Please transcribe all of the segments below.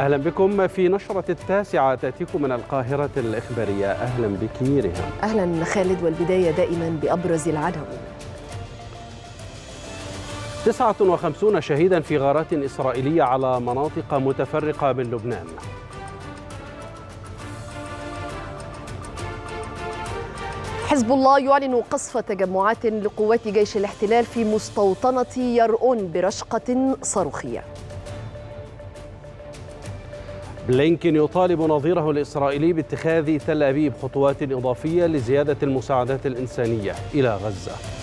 أهلا بكم في نشرة التاسعة تأتيكم من القاهرة الإخبارية أهلا بك ريهام أهلا خالد والبداية دائما بأبرز العناوين 59 شهيدا في غارات إسرائيلية على مناطق متفرقة من لبنان حزب الله يعلن قصف تجمعات لقوات جيش الاحتلال في مستوطنة يرؤون برشقة صاروخية بلينكن يطالب نظيره الإسرائيلي باتخاذ تل أبيب خطوات إضافية لزيادة المساعدات الإنسانية إلى غزة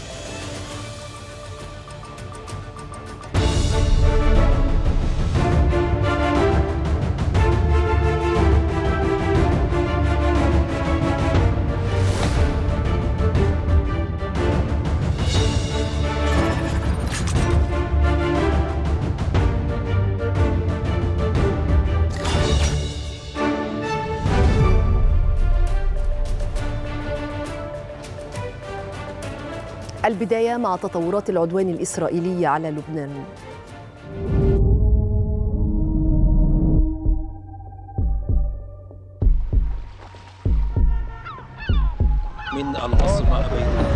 البداية مع تطورات العدوان الإسرائيلي على لبنان من العاصمة بيروت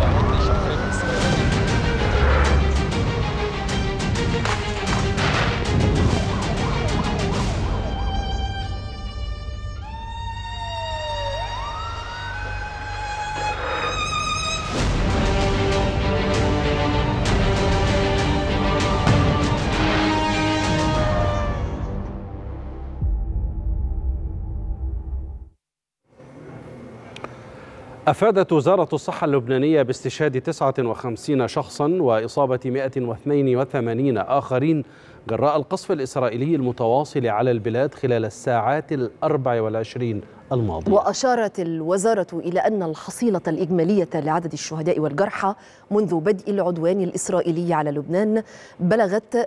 أفادت وزارة الصحة اللبنانية باستشهاد 59 شخصا وإصابة 182 آخرين جراء القصف الإسرائيلي المتواصل على البلاد خلال الساعات الأربع والعشرين الماضية وأشارت الوزارة إلى أن الحصيلة الإجمالية لعدد الشهداء والجرحى منذ بدء العدوان الإسرائيلي على لبنان بلغت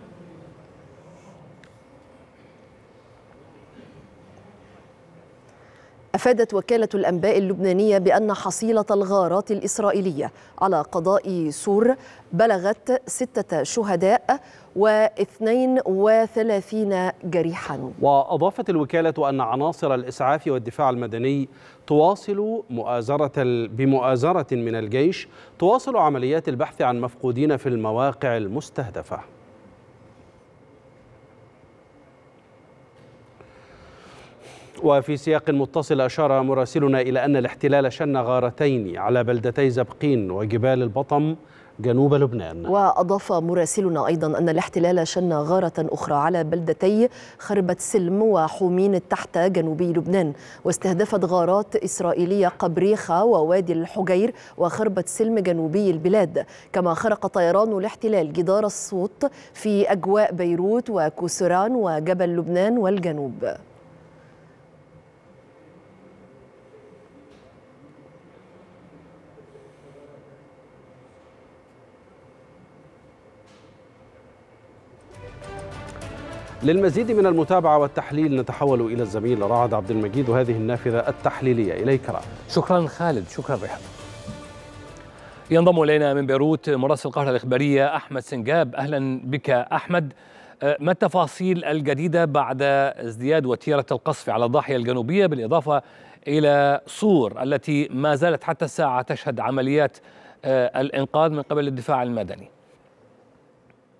أفادت وكالة الأنباء اللبنانية بأن حصيلة الغارات الإسرائيلية على قضاء سور بلغت ستة شهداء و32 جريحا وأضافت الوكالة أن عناصر الإسعاف والدفاع المدني تواصل مؤازرة بمؤازرة من الجيش تواصل عمليات البحث عن مفقودين في المواقع المستهدفة وفي سياق متصل أشار مراسلنا إلى أن الاحتلال شن غارتين على بلدتي زبقين وجبال البطم جنوب لبنان وأضاف مراسلنا أيضا أن الاحتلال شن غارة أخرى على بلدتي خربة سلم وحومين التحت جنوبي لبنان واستهدفت غارات إسرائيلية قبريخة ووادي الحجير وخربة سلم جنوبي البلاد كما خرق طيران الاحتلال جدار الصوت في أجواء بيروت وكوسران وجبل لبنان والجنوب للمزيد من المتابعة والتحليل نتحول إلى الزميل رعد عبد المجيد وهذه النافذة التحليلية إليك رعد شكرا خالد شكرا رحب ينضم إلينا من بيروت مراسل القاهرة الإخبارية أحمد سنجاب أهلا بك أحمد أه، ما التفاصيل الجديدة بعد ازدياد وتيرة القصف على الضاحية الجنوبية بالإضافة إلى صور التي ما زالت حتى الساعة تشهد عمليات أه، الإنقاذ من قبل الدفاع المدني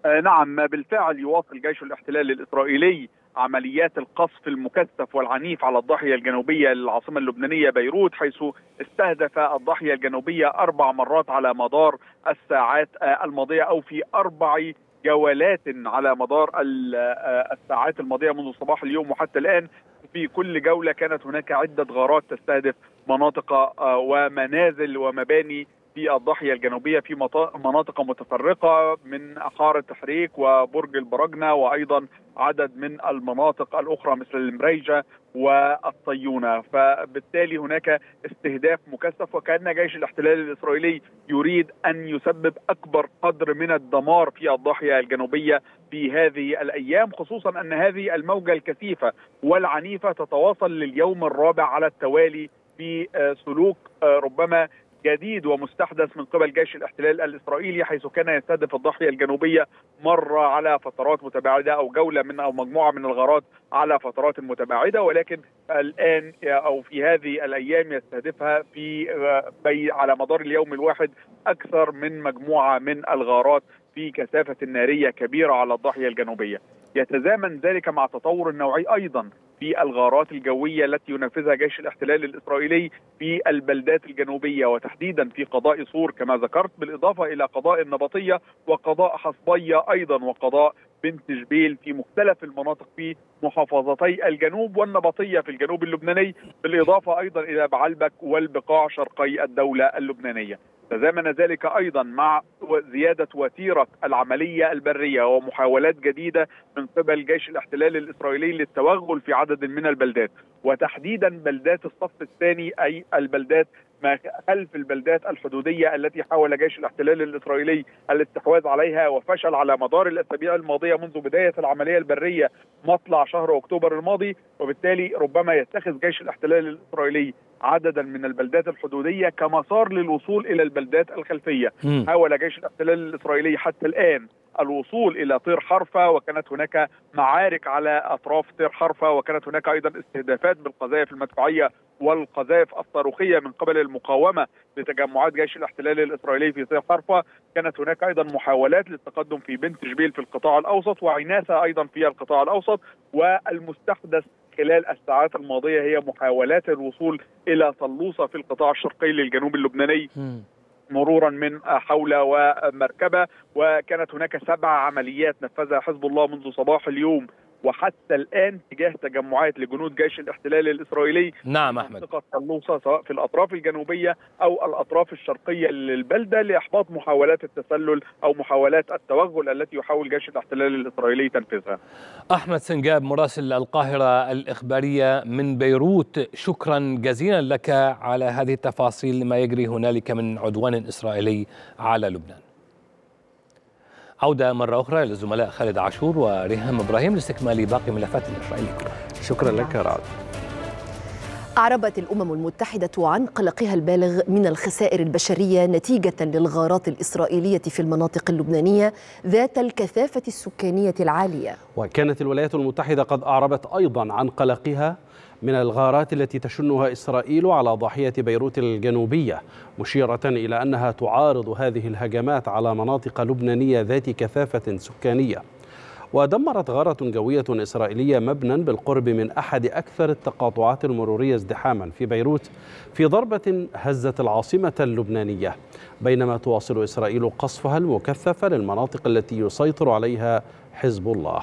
آه، نعم بالفعل يواصل جيش الاحتلال الاسرائيلي عمليات القصف المكثف والعنيف على الضاحيه الجنوبيه للعاصمه اللبنانيه بيروت حيث استهدف الضاحيه الجنوبيه اربع مرات على مدار الساعات آه، الماضيه او في اربع جولات على مدار آه، الساعات الماضيه منذ صباح اليوم وحتى الان في كل جوله كانت هناك عده غارات تستهدف مناطق ومنازل ومباني في الضاحية الجنوبية في مناطق متفرقة من عقار التحريك وبرج البرجنة وأيضا عدد من المناطق الأخرى مثل المريجة والطيونة فبالتالي هناك استهداف مكثف وكأن جيش الاحتلال الإسرائيلي يريد أن يسبب أكبر قدر من الدمار في الضاحية الجنوبية في هذه الأيام خصوصا أن هذه الموجة الكثيفة والعنيفة تتواصل لليوم الرابع على التوالي في آه، سلوك آه، ربما جديد ومستحدث من قبل جيش الاحتلال الاسرائيلي حيث كان يستهدف الضاحيه الجنوبيه مره على فترات متباعده او جوله من او مجموعه من الغارات على فترات متباعده ولكن الان او في هذه الايام يستهدفها في آه، على مدار اليوم الواحد اكثر من مجموعه من الغارات في كثافه ناريه كبيره على الضاحيه الجنوبيه. يتزامن ذلك مع تطور النوعي ايضا في الغارات الجويه التي ينفذها جيش الاحتلال الاسرائيلي في البلدات الجنوبيه وتحديدا في قضاء صور كما ذكرت بالاضافه الى قضاء النبطيه وقضاء حصبيه ايضا وقضاء بنت جبيل في مختلف المناطق في محافظتي الجنوب والنبطيه في الجنوب اللبناني بالاضافه ايضا الى بعلبك والبقاع شرقي الدوله اللبنانيه تزامن ذلك ايضا مع زياده وتيره العمليه البريه ومحاولات جديده من قبل جيش الاحتلال الاسرائيلي للتوغل في عدد من البلدات وتحديدا بلدات الصف الثاني اي البلدات ما خلف البلدات الحدوديه التي حاول جيش الاحتلال الاسرائيلي الاستحواذ عليها وفشل على مدار الاسابيع الماضيه منذ بدايه العمليه البريه مطلع شهر اكتوبر الماضي وبالتالي ربما يتخذ جيش الاحتلال الاسرائيلي عددا من البلدات الحدوديه كمسار للوصول الى البلدات الخلفيه حاول جيش الاحتلال الاسرائيلي حتى الان الوصول الى طير حرفه وكانت هناك معارك على اطراف طير حرفه وكانت هناك ايضا استهدافات بالقذائف المدفعيه والقذائف الصاروخيه من قبل المقاومه لتجمعات جيش الاحتلال الاسرائيلي في طير حرفه، كانت هناك ايضا محاولات للتقدم في بنت جبيل في القطاع الاوسط وعناثه ايضا في القطاع الاوسط والمستحدث خلال الساعات الماضيه هي محاولات الوصول الى طلوسه في القطاع الشرقي للجنوب اللبناني. مرورا من حول ومركبة وكانت هناك سبع عمليات نفذها حزب الله منذ صباح اليوم وحتى الان تجاه تجمعات لجنود جيش الاحتلال الاسرائيلي نعم احمد منطقه سواء في الاطراف الجنوبيه او الاطراف الشرقيه للبلده لاحباط محاولات التسلل او محاولات التوغل التي يحاول جيش الاحتلال الاسرائيلي تنفيذها. احمد سنجاب مراسل القاهره الاخباريه من بيروت شكرا جزيلا لك على هذه التفاصيل لما يجري هنالك من عدوان اسرائيلي على لبنان. عودة مرة أخرى للزملاء خالد عاشور وريهام إبراهيم لاستكمال باقي ملفات الإسرائيلية شكرا لك رعد أعربت الأمم المتحدة عن قلقها البالغ من الخسائر البشرية نتيجة للغارات الإسرائيلية في المناطق اللبنانية ذات الكثافة السكانية العالية وكانت الولايات المتحدة قد أعربت أيضا عن قلقها من الغارات التي تشنها إسرائيل على ضاحية بيروت الجنوبية مشيرة إلى أنها تعارض هذه الهجمات على مناطق لبنانية ذات كثافة سكانية ودمرت غارة جوية إسرائيلية مبنى بالقرب من أحد أكثر التقاطعات المرورية ازدحاما في بيروت في ضربة هزت العاصمة اللبنانية بينما تواصل إسرائيل قصفها المكثف للمناطق التي يسيطر عليها حزب الله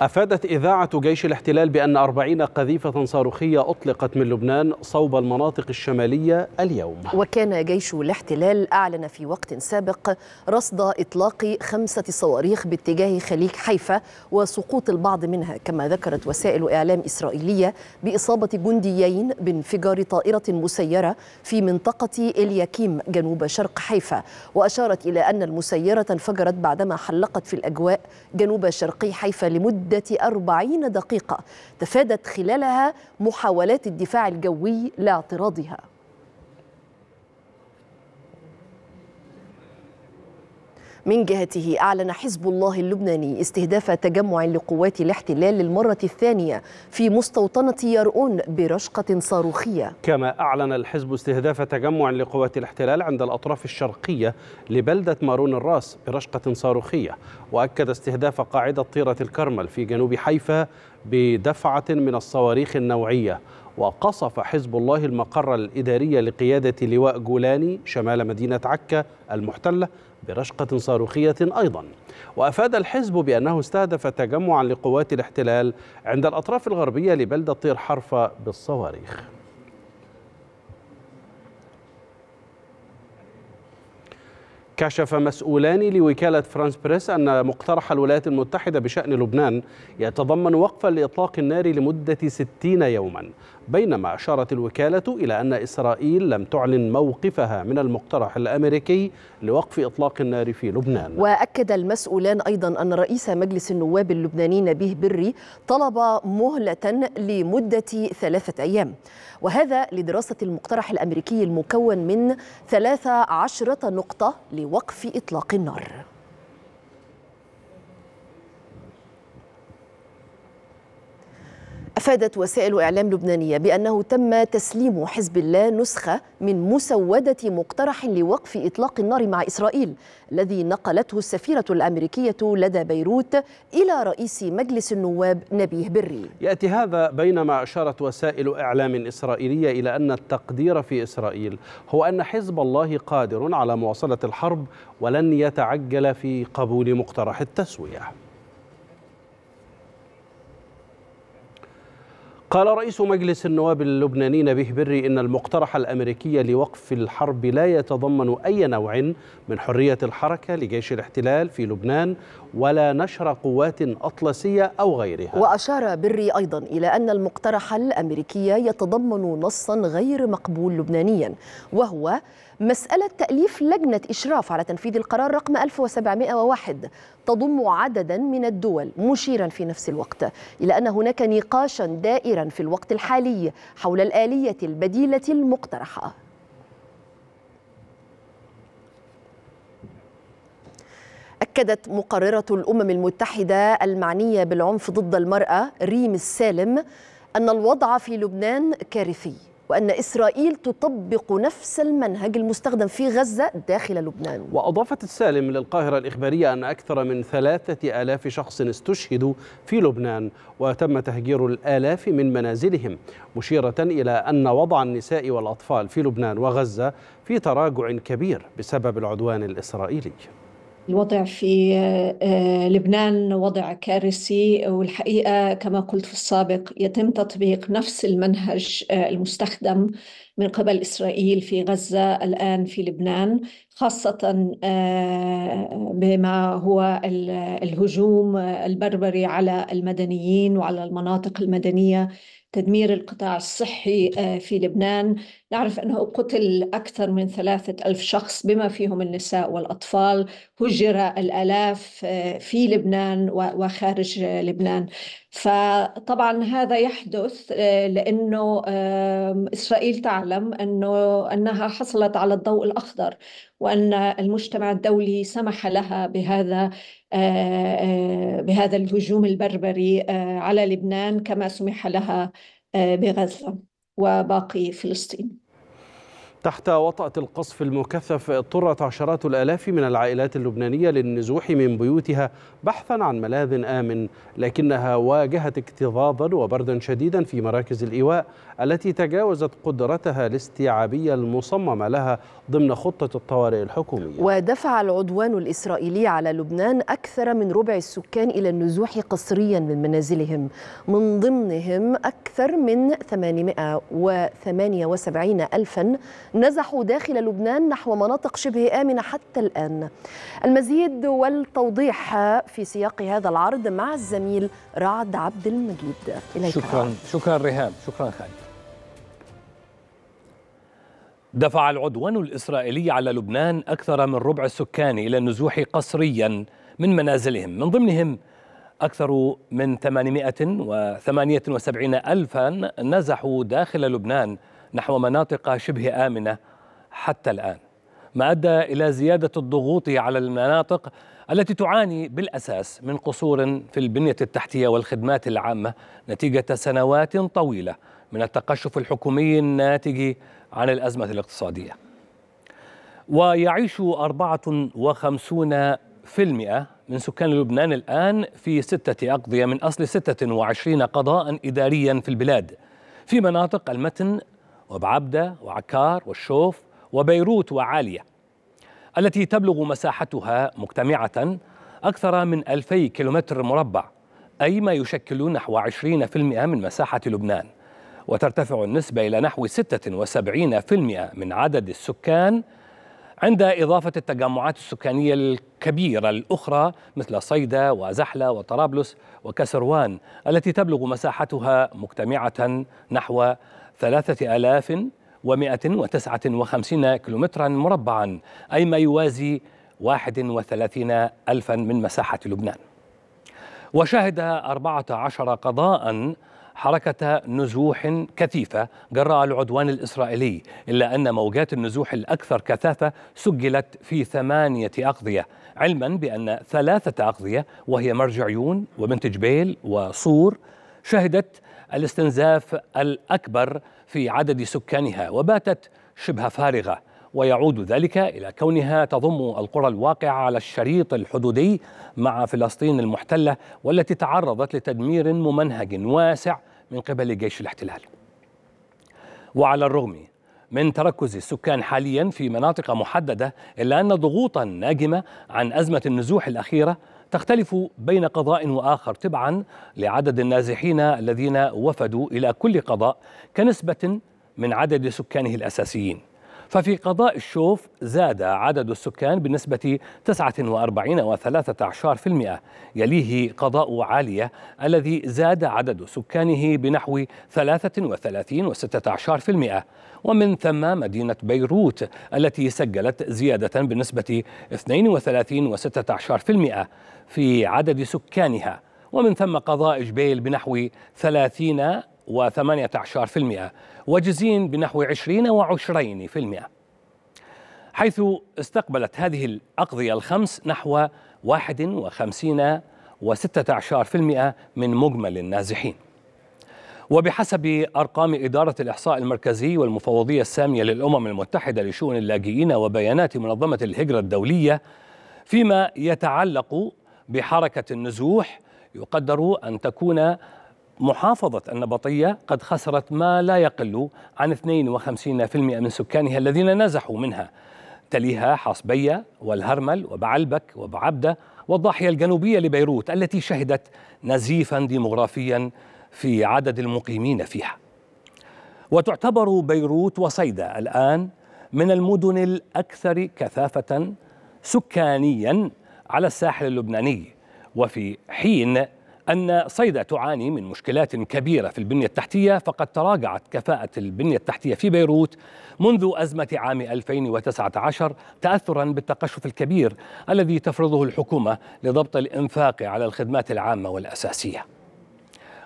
أفادت إذاعة جيش الاحتلال بأن أربعين قذيفة صاروخية أطلقت من لبنان صوب المناطق الشمالية اليوم وكان جيش الاحتلال أعلن في وقت سابق رصد إطلاق خمسة صواريخ باتجاه خليج حيفا وسقوط البعض منها كما ذكرت وسائل إعلام إسرائيلية بإصابة جنديين بانفجار طائرة مسيرة في منطقة إلياكيم جنوب شرق حيفا وأشارت إلى أن المسيرة انفجرت بعدما حلقت في الأجواء جنوب شرقي حيفا لمدة لمدة أربعين دقيقة تفادت خلالها محاولات الدفاع الجوي لاعتراضها من جهته أعلن حزب الله اللبناني استهداف تجمع لقوات الاحتلال للمرة الثانية في مستوطنة يرؤون برشقة صاروخية كما أعلن الحزب استهداف تجمع لقوات الاحتلال عند الأطراف الشرقية لبلدة مارون الراس برشقة صاروخية وأكد استهداف قاعدة طيرة الكرمل في جنوب حيفا بدفعة من الصواريخ النوعية وقصف حزب الله المقر الإداري لقيادة لواء جولاني شمال مدينة عكا المحتلة برشقة صاروخية أيضا وأفاد الحزب بأنه استهدف تجمعا لقوات الاحتلال عند الأطراف الغربية لبلدة طير حرفة بالصواريخ كشف مسؤولان لوكالة فرانس بريس أن مقترح الولايات المتحدة بشأن لبنان يتضمن وقفا لإطلاق النار لمدة 60 يوما بينما أشارت الوكالة إلى أن إسرائيل لم تعلن موقفها من المقترح الأمريكي لوقف إطلاق النار في لبنان وأكد المسؤولان أيضا أن رئيس مجلس النواب اللبناني نبيه بري طلب مهلة لمدة ثلاثة أيام وهذا لدراسة المقترح الأمريكي المكون من 13 نقطة لوقف إطلاق النار أفادت وسائل إعلام لبنانية بأنه تم تسليم حزب الله نسخة من مسودة مقترح لوقف إطلاق النار مع إسرائيل الذي نقلته السفيرة الأمريكية لدى بيروت إلى رئيس مجلس النواب نبيه بري يأتي هذا بينما أشارت وسائل إعلام إسرائيلية إلى أن التقدير في إسرائيل هو أن حزب الله قادر على مواصلة الحرب ولن يتعجل في قبول مقترح التسوية قال رئيس مجلس النواب اللبناني نبيه بري إن المقترح الأمريكي لوقف الحرب لا يتضمن أي نوع من حرية الحركة لجيش الاحتلال في لبنان ولا نشر قوات أطلسية أو غيرها وأشار بري أيضا إلى أن المقترح الأمريكي يتضمن نصا غير مقبول لبنانيا وهو مسألة تأليف لجنة إشراف على تنفيذ القرار رقم 1701 تضم عددا من الدول مشيرا في نفس الوقت إلى أن هناك نقاشا دائرا في الوقت الحالي حول الآلية البديلة المقترحة أكدت مقررة الأمم المتحدة المعنية بالعنف ضد المرأة ريم السالم أن الوضع في لبنان كارثي وأن إسرائيل تطبق نفس المنهج المستخدم في غزة داخل لبنان وأضافت السالم للقاهرة الإخبارية أن أكثر من ثلاثة آلاف شخص استشهدوا في لبنان وتم تهجير الآلاف من منازلهم مشيرة إلى أن وضع النساء والأطفال في لبنان وغزة في تراجع كبير بسبب العدوان الإسرائيلي الوضع في آه، لبنان وضع كارثي والحقيقه كما قلت في السابق يتم تطبيق نفس المنهج آه، المستخدم من قبل اسرائيل في غزه الان في لبنان خاصه آه، بما هو الهجوم البربري على المدنيين وعلى المناطق المدنيه تدمير القطاع الصحي آه، في لبنان نعرف أنه قتل أكثر من ثلاثة ألف شخص بما فيهم النساء والأطفال هجر الآلاف آه، في لبنان وخارج لبنان فطبعا هذا يحدث آه، لأنه إسرائيل تعلم أنه أنها حصلت على الضوء الأخضر وأن المجتمع الدولي سمح لها بهذا آه، آه، بهذا الهجوم البربري آه، على لبنان كما سمح لها بغزة وباقي فلسطين تحت وطأة القصف المكثف اضطرت عشرات الآلاف من العائلات اللبنانية للنزوح من بيوتها بحثا عن ملاذ آمن لكنها واجهت اكتظاظا وبردا شديدا في مراكز الإيواء التي تجاوزت قدرتها الاستيعابية المصممة لها ضمن خطة الطوارئ الحكومية ودفع العدوان الإسرائيلي على لبنان أكثر من ربع السكان إلى النزوح قسريا من منازلهم من ضمنهم أكثر من 878 ألفا نزحوا داخل لبنان نحو مناطق شبه آمنة حتى الآن المزيد والتوضيح في سياق هذا العرض مع الزميل رعد عبد المجيد إليك شكرا رعد. شكرا رهاب شكرا خالد دفع العدوان الإسرائيلي على لبنان أكثر من ربع السكان إلى النزوح قسريا من منازلهم من ضمنهم أكثر من 878 ألفا نزحوا داخل لبنان نحو مناطق شبه آمنة حتى الآن ما أدى إلى زيادة الضغوط على المناطق التي تعاني بالأساس من قصور في البنية التحتية والخدمات العامة نتيجة سنوات طويلة من التقشف الحكومي الناتج عن الأزمة الاقتصادية ويعيش 54% من سكان لبنان الآن في ستة أقضية من أصل 26 قضاء إداريا في البلاد في مناطق المتن وبعبدة وعكار والشوف وبيروت وعالية التي تبلغ مساحتها مجتمعة أكثر من 2000 كيلومتر مربع أي ما يشكل نحو 20% من مساحة لبنان وترتفع النسبة إلى نحو 76% من عدد السكان عند إضافة التجمعات السكانية الكبيرة الأخرى مثل صيدا وزحلة وطرابلس وكسروان التي تبلغ مساحتها مجتمعة نحو ثلاثة آلاف ومائة وتسعة وخمسين كيلومترا مربعا أي ما يوازي واحد وثلاثين ألفا من مساحة لبنان وشهد أربعة عشر قضاء حركة نزوح كثيفة جراء العدوان الإسرائيلي إلا أن موجات النزوح الأكثر كثافة سجلت في ثمانية أقضية علما بأن ثلاثة أقضية وهي مرجعيون وبنت جبيل وصور شهدت الاستنزاف الأكبر في عدد سكانها وباتت شبه فارغة ويعود ذلك إلى كونها تضم القرى الواقعة على الشريط الحدودي مع فلسطين المحتلة والتي تعرضت لتدمير ممنهج واسع من قبل جيش الاحتلال وعلى الرغم من تركز السكان حاليا في مناطق محدده الا ان ضغوطا ناجمه عن ازمه النزوح الاخيره تختلف بين قضاء واخر تبعا لعدد النازحين الذين وفدوا الى كل قضاء كنسبه من عدد سكانه الاساسيين ففي قضاء الشوف زاد عدد السكان بنسبة 49.13% يليه قضاء عالية الذي زاد عدد سكانه بنحو 33.16% ومن ثم مدينة بيروت التي سجلت زيادة بنسبة 32.16% في عدد سكانها ومن ثم قضاء جبيل بنحو 30 و18% وجزين بنحو 20 و20% حيث استقبلت هذه الأقضية الخمس نحو 51 و16% من مجمل النازحين وبحسب أرقام إدارة الإحصاء المركزي والمفوضية السامية للأمم المتحدة لشؤون اللاجئين وبيانات منظمة الهجرة الدولية فيما يتعلق بحركة النزوح يقدر أن تكون محافظة النبطية قد خسرت ما لا يقل عن 52% من سكانها الذين نزحوا منها تليها حصبية والهرمل وبعلبك وبعبدة والضاحية الجنوبية لبيروت التي شهدت نزيفا ديمغرافيا في عدد المقيمين فيها وتعتبر بيروت وصيدا الآن من المدن الأكثر كثافة سكانيا على الساحل اللبناني وفي حين أن صيدا تعاني من مشكلات كبيرة في البنية التحتية فقد تراجعت كفاءة البنية التحتية في بيروت منذ أزمة عام 2019 تأثرا بالتقشف الكبير الذي تفرضه الحكومة لضبط الإنفاق على الخدمات العامة والأساسية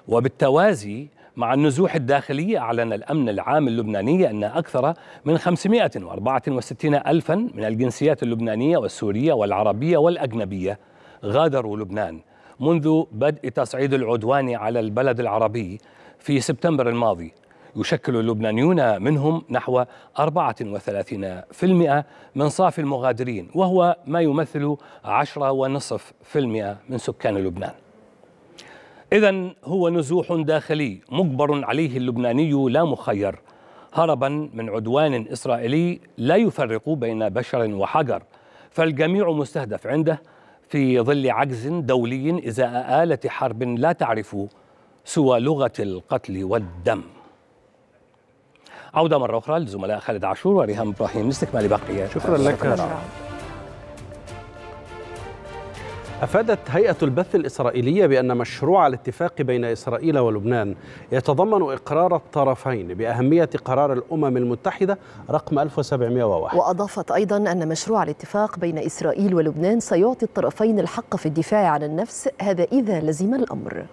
وبالتوازي مع النزوح الداخلي أعلن الأمن العام اللبناني أن أكثر من 564 ألفا من الجنسيات اللبنانية والسورية والعربية والأجنبية غادروا لبنان منذ بدء تصعيد العدوان على البلد العربي في سبتمبر الماضي يشكل اللبنانيون منهم نحو 34% من صافي المغادرين وهو ما يمثل 10.5% من سكان لبنان إذا هو نزوح داخلي مجبر عليه اللبناني لا مخير هربا من عدوان إسرائيلي لا يفرق بين بشر وحجر فالجميع مستهدف عنده في ظل عجز دولي إزاء آلة حرب لا تعرف سوى لغة القتل والدم عودة مرة أخرى للزملاء خالد عاشور وريهام إبراهيم لاستكمال بقية شكرا لك شكرا. أفادت هيئة البث الإسرائيلية بأن مشروع الاتفاق بين إسرائيل ولبنان يتضمن إقرار الطرفين بأهمية قرار الأمم المتحدة رقم 1701 وأضافت أيضا أن مشروع الاتفاق بين إسرائيل ولبنان سيعطي الطرفين الحق في الدفاع عن النفس هذا إذا لزم الأمر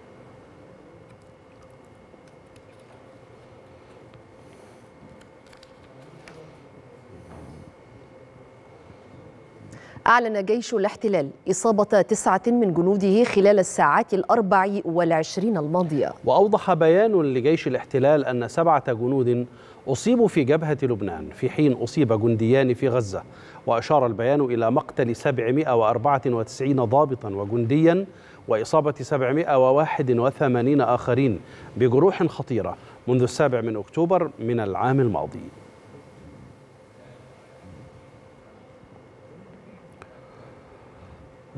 أعلن جيش الاحتلال إصابة تسعة من جنوده خلال الساعات الأربع والعشرين الماضية وأوضح بيان لجيش الاحتلال أن سبعة جنود أصيبوا في جبهة لبنان في حين أصيب جنديان في غزة وأشار البيان إلى مقتل 794 ضابطا وجنديا وإصابة 781 آخرين بجروح خطيرة منذ السابع من أكتوبر من العام الماضي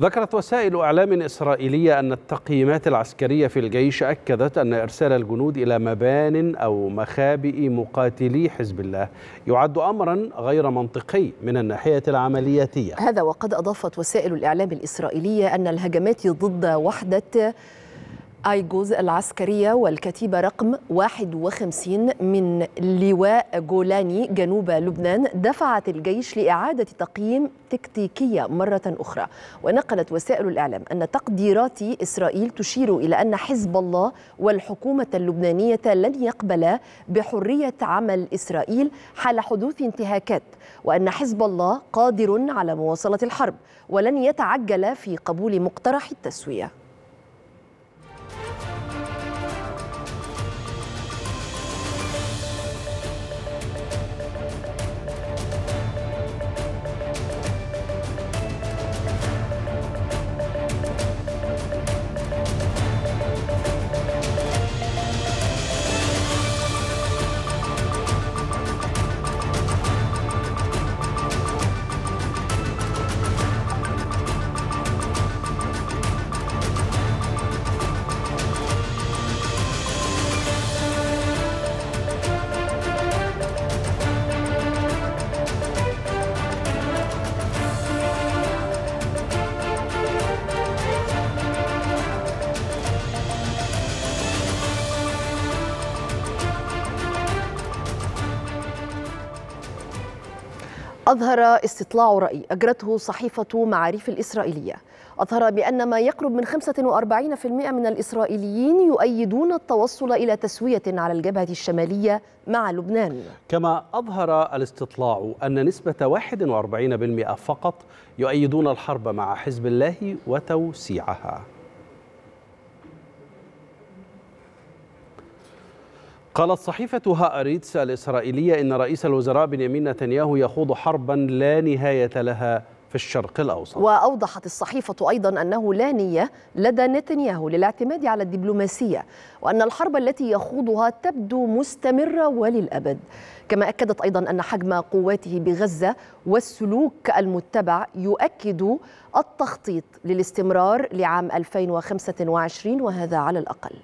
ذكرت وسائل أعلام إسرائيلية أن التقييمات العسكرية في الجيش أكدت أن إرسال الجنود إلى مبان أو مخابئ مقاتلي حزب الله يعد أمرا غير منطقي من الناحية العملياتية هذا وقد أضافت وسائل الإعلام الإسرائيلية أن الهجمات ضد وحدة ايجوز العسكرية والكتيبة رقم 51 من لواء جولاني جنوب لبنان دفعت الجيش لإعادة تقييم تكتيكية مرة أخرى ونقلت وسائل الإعلام أن تقديرات إسرائيل تشير إلى أن حزب الله والحكومة اللبنانية لن يقبلا بحرية عمل إسرائيل حال حدوث انتهاكات وأن حزب الله قادر على مواصلة الحرب ولن يتعجل في قبول مقترح التسوية أظهر استطلاع رأي أجرته صحيفة معاريف الإسرائيلية أظهر بأن ما يقرب من 45% من الإسرائيليين يؤيدون التوصل إلى تسوية على الجبهة الشمالية مع لبنان كما أظهر الاستطلاع أن نسبة 41% فقط يؤيدون الحرب مع حزب الله وتوسيعها قالت صحيفة هأريتس الإسرائيلية إن رئيس الوزراء بنيامين نتنياهو يخوض حربا لا نهاية لها في الشرق الأوسط وأوضحت الصحيفة أيضا أنه لا نية لدى نتنياهو للاعتماد على الدبلوماسية وأن الحرب التي يخوضها تبدو مستمرة وللأبد كما أكدت أيضا أن حجم قواته بغزة والسلوك المتبع يؤكد التخطيط للاستمرار لعام 2025 وهذا على الأقل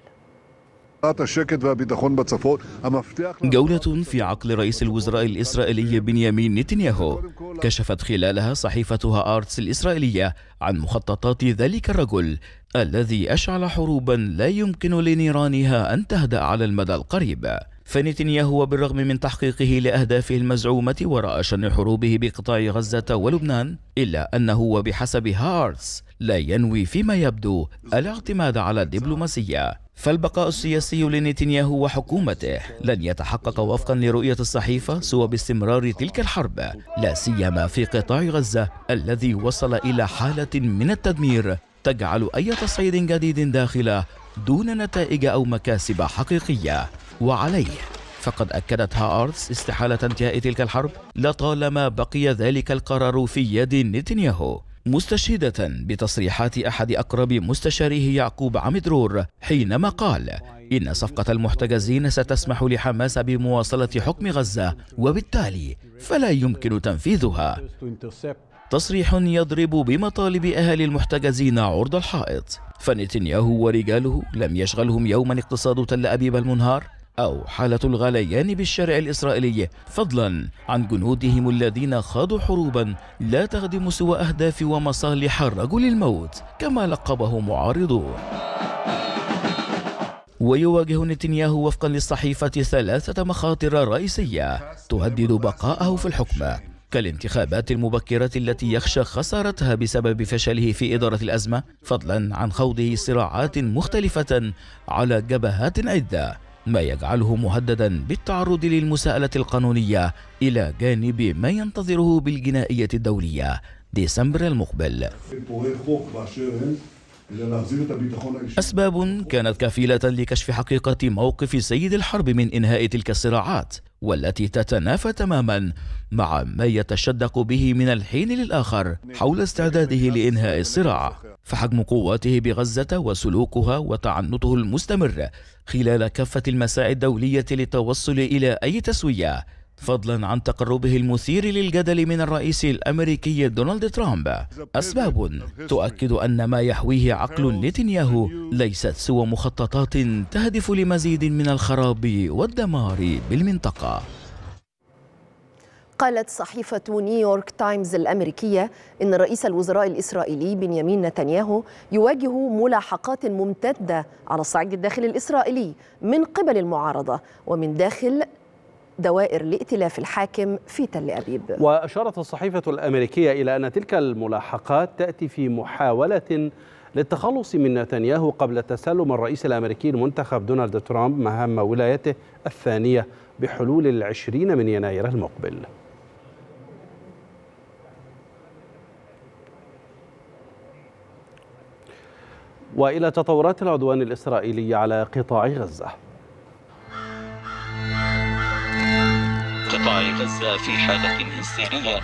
جولة في عقل رئيس الوزراء الإسرائيلي بنيامين نتنياهو كشفت خلالها صحيفة هارتس الإسرائيلية عن مخططات ذلك الرجل الذي أشعل حروبا لا يمكن لنيرانها أن تهدأ على المدى القريب فنتنياهو بالرغم من تحقيقه لأهدافه المزعومة وراء شن حروبه بقطاع غزة ولبنان إلا أنه وبحسب هارتس لا ينوي فيما يبدو الاعتماد على الدبلوماسية فالبقاء السياسي لنتنياهو وحكومته لن يتحقق وفقا لرؤية الصحيفة سوى باستمرار تلك الحرب لا سيما في قطاع غزة الذي وصل إلى حالة من التدمير تجعل أي تصعيد جديد داخله دون نتائج أو مكاسب حقيقية وعليه فقد أكدت هارتس استحالة انتهاء تلك الحرب لطالما بقي ذلك القرار في يد نتنياهو مستشهدة بتصريحات أحد أقرب مستشاريه يعقوب عمدرور حينما قال إن صفقة المحتجزين ستسمح لحماس بمواصلة حكم غزة وبالتالي فلا يمكن تنفيذها تصريح يضرب بمطالب أهل المحتجزين عرض الحائط فنتنياهو ورجاله لم يشغلهم يوما اقتصاد تل أبيب المنهار أو حالة الغليان بالشارع الإسرائيلي فضلا عن جنودهم الذين خاضوا حروبا لا تخدم سوى أهداف ومصالح الرجل الموت كما لقبه معارضوه ويواجه نتنياهو وفقا للصحيفة ثلاثة مخاطر رئيسية تهدد بقاءه في الحكم كالانتخابات المبكرة التي يخشى خسارتها بسبب فشله في إدارة الأزمة فضلا عن خوضه صراعات مختلفة على جبهات عدة ما يجعله مهددا بالتعرض للمساءلة القانونية إلى جانب ما ينتظره بالجنائية الدولية ديسمبر المقبل أسباب كانت كفيلة لكشف حقيقة موقف سيد الحرب من إنهاء تلك الصراعات والتي تتنافى تماما مع ما يتشدق به من الحين للآخر حول استعداده لإنهاء الصراع فحجم قواته بغزة وسلوكها وتعنته المستمر خلال كافة المساعي الدولية للتوصل إلى أي تسوية فضلا عن تقربه المثير للجدل من الرئيس الامريكي دونالد ترامب اسباب تؤكد ان ما يحويه عقل نتنياهو ليست سوى مخططات تهدف لمزيد من الخراب والدمار بالمنطقه قالت صحيفة نيويورك تايمز الأمريكية إن رئيس الوزراء الإسرائيلي بنيامين نتنياهو يواجه ملاحقات ممتدة على الصعيد الداخلي الإسرائيلي من قبل المعارضة ومن داخل دوائر لائتلاف الحاكم في تل أبيب وأشارت الصحيفة الأمريكية إلى أن تلك الملاحقات تأتي في محاولة للتخلص من نتنياهو قبل تسلم الرئيس الأمريكي المنتخب دونالد ترامب مهام ولايته الثانية بحلول العشرين من يناير المقبل وإلى تطورات العدوان الإسرائيلي على قطاع غزة قطاع غزة في حالة هستيرية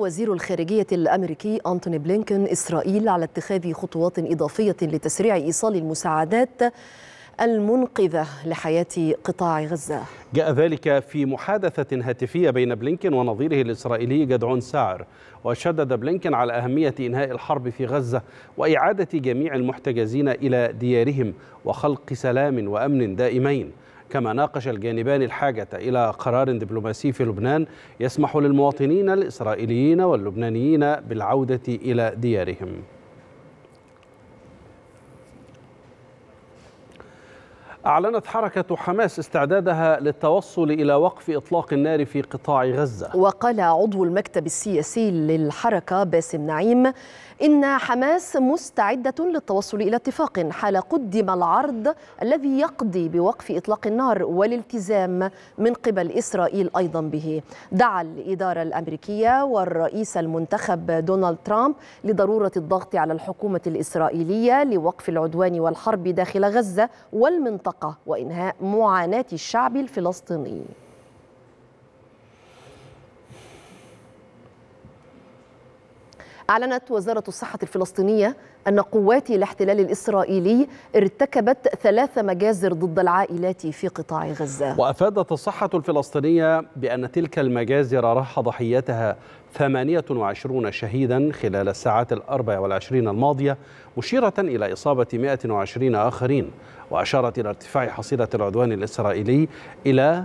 وزير الخارجية الأمريكي أنتوني بلينكن إسرائيل على اتخاذ خطوات إضافية لتسريع إيصال المساعدات المنقذة لحياة قطاع غزة جاء ذلك في محادثة هاتفية بين بلينكن ونظيره الإسرائيلي جدعون ساعر وشدد بلينكن على أهمية إنهاء الحرب في غزة وإعادة جميع المحتجزين إلى ديارهم وخلق سلام وأمن دائمين كما ناقش الجانبان الحاجة إلى قرار دبلوماسي في لبنان يسمح للمواطنين الإسرائيليين واللبنانيين بالعودة إلى ديارهم أعلنت حركة حماس استعدادها للتوصل إلى وقف إطلاق النار في قطاع غزة وقال عضو المكتب السياسي للحركة باسم نعيم إن حماس مستعدة للتوصل إلى اتفاق حال قدم العرض الذي يقضي بوقف إطلاق النار والالتزام من قبل إسرائيل أيضا به دعا الإدارة الأمريكية والرئيس المنتخب دونالد ترامب لضرورة الضغط على الحكومة الإسرائيلية لوقف العدوان والحرب داخل غزة والمنطقة وإنهاء معاناة الشعب الفلسطيني أعلنت وزارة الصحة الفلسطينية أن قوات الاحتلال الإسرائيلي ارتكبت ثلاث مجازر ضد العائلات في قطاع غزة وأفادت الصحة الفلسطينية بأن تلك المجازر راح ضحيتها 28 شهيدا خلال الساعات الأربع والعشرين الماضية مشيرة إلى إصابة 120 آخرين وأشارت إلى ارتفاع حصيلة العدوان الإسرائيلي إلى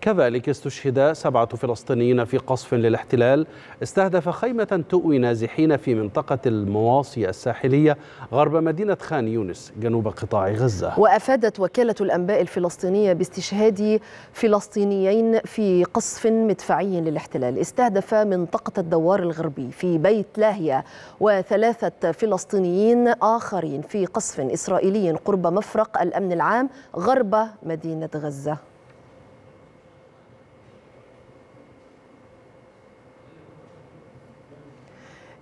كذلك استشهد سبعة فلسطينيين في قصف للاحتلال استهدف خيمة تؤوي نازحين في منطقة المواصي الساحلية غرب مدينة خان يونس جنوب قطاع غزة وأفادت وكالة الأنباء الفلسطينية باستشهاد فلسطينيين في قصف مدفعي للاحتلال استهدف منطقة الدوار الغربي في بيت لاهية وثلاثة فلسطينيين آخرين في قصف إسرائيلي قرب مفرق الأمن العام غرب مدينة غزة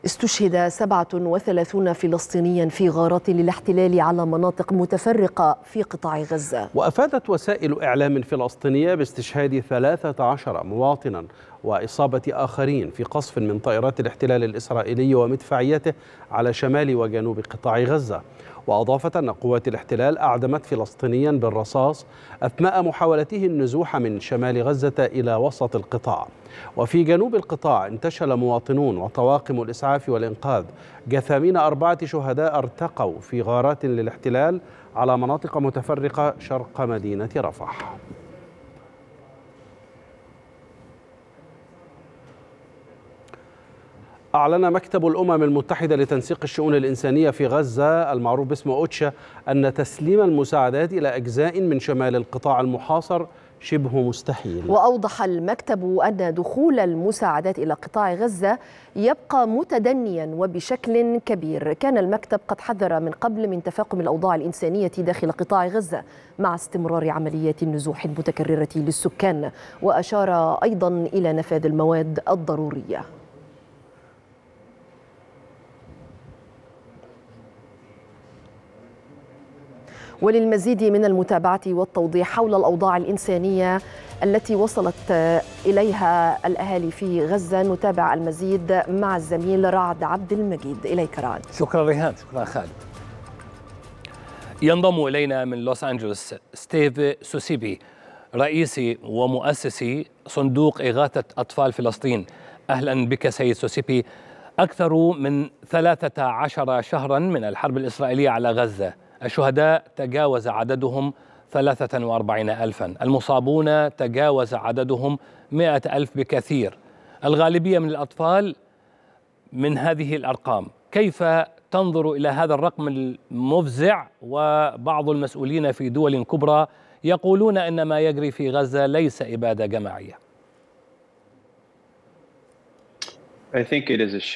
استشهد 37 فلسطينيا في غارات للاحتلال على مناطق متفرقة في قطاع غزة وأفادت وسائل إعلام فلسطينية باستشهاد 13 مواطنا وإصابة آخرين في قصف من طائرات الاحتلال الإسرائيلي ومدفعيته على شمال وجنوب قطاع غزة وأضافت أن قوات الاحتلال أعدمت فلسطينيا بالرصاص أثناء محاولته النزوح من شمال غزة إلى وسط القطاع وفي جنوب القطاع انتشل مواطنون وطواقم الإسعاف والإنقاذ جثامين أربعة شهداء ارتقوا في غارات للاحتلال على مناطق متفرقة شرق مدينة رفح أعلن مكتب الأمم المتحدة لتنسيق الشؤون الإنسانية في غزة المعروف باسم أوتشا أن تسليم المساعدات إلى أجزاء من شمال القطاع المحاصر شبه مستحيل وأوضح المكتب أن دخول المساعدات إلى قطاع غزة يبقى متدنيا وبشكل كبير كان المكتب قد حذر من قبل من تفاقم الأوضاع الإنسانية داخل قطاع غزة مع استمرار عمليات النزوح المتكررة للسكان وأشار أيضا إلى نفاذ المواد الضرورية وللمزيد من المتابعة والتوضيح حول الأوضاع الإنسانية التي وصلت إليها الأهالي في غزة نتابع المزيد مع الزميل رعد عبد المجيد إليك رعد شكرا ريهان شكرا خالد ينضم إلينا من لوس أنجلوس ستيف سوسيبي رئيس ومؤسس صندوق إغاثة أطفال فلسطين أهلا بك سيد سوسيبي أكثر من 13 شهرا من الحرب الإسرائيلية على غزة الشهداء تجاوز عددهم 43 ألفا المصابون تجاوز عددهم 100 ألف بكثير الغالبية من الأطفال من هذه الأرقام كيف تنظر إلى هذا الرقم المفزع وبعض المسؤولين في دول كبرى يقولون أن ما يجري في غزة ليس إبادة جماعية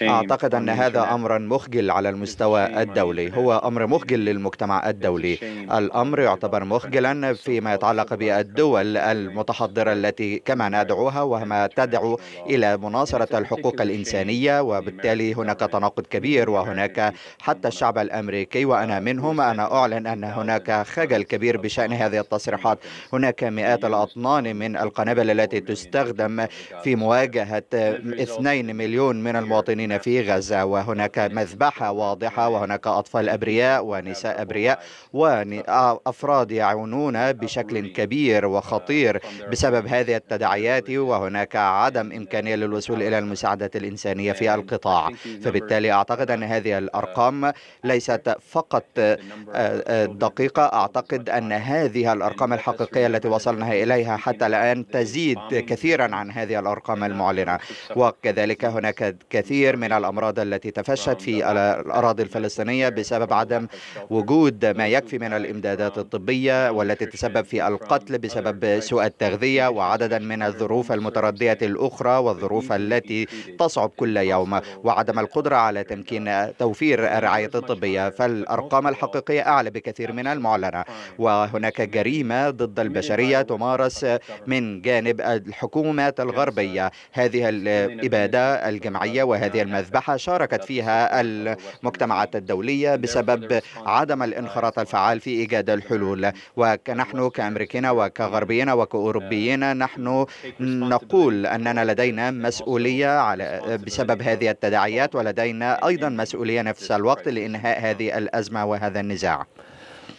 أعتقد أن هذا أمرا مخجل على المستوى الدولي هو أمر مخجل للمجتمع الدولي الأمر يعتبر مخجلا فيما يتعلق بالدول المتحضرة التي كما ندعوها وما تدعو إلى مناصرة الحقوق الإنسانية وبالتالي هناك تناقض كبير وهناك حتى الشعب الأمريكي وأنا منهم أنا أعلن أن هناك خجل كبير بشأن هذه التصريحات هناك مئات الأطنان من القنابل التي تستخدم في مواجهة 2 مليون مليون من المواطنين في غزة وهناك مذبحة واضحة وهناك أطفال أبرياء ونساء أبرياء وأفراد يعونون بشكل كبير وخطير بسبب هذه التداعيات وهناك عدم إمكانية للوصول إلى المساعدة الإنسانية في القطاع فبالتالي أعتقد أن هذه uh, الأرقام ليست فقط آه، آه، دقيقة أعتقد أن هذه الأرقام الحقيقية التي وصلنا إليها حتى الآن تزيد كثيرا عن هذه الأرقام المعلنة وكذلك هناك هناك كثير من الأمراض التي تفشت في الأراضي الفلسطينية بسبب عدم وجود ما يكفي من الإمدادات الطبية والتي تسبب في القتل بسبب سوء التغذية وعددا من الظروف المتردية الأخرى والظروف التي تصعب كل يوم وعدم القدرة على تمكين توفير الرعاية الطبية فالأرقام الحقيقية أعلى بكثير من المعلنة وهناك جريمة ضد البشرية تمارس من جانب الحكومات الغربية هذه الإبادة الجمعية وهذه المذبحة شاركت فيها المجتمعات الدولية بسبب عدم الانخراط الفعال في إيجاد الحلول ونحن كأمريكيين وكغربيين وكأوروبيين نحن نقول أننا لدينا مسؤولية على بسبب هذه التداعيات ولدينا أيضا مسؤولية نفس الوقت لإنهاء هذه الأزمة وهذا النزاع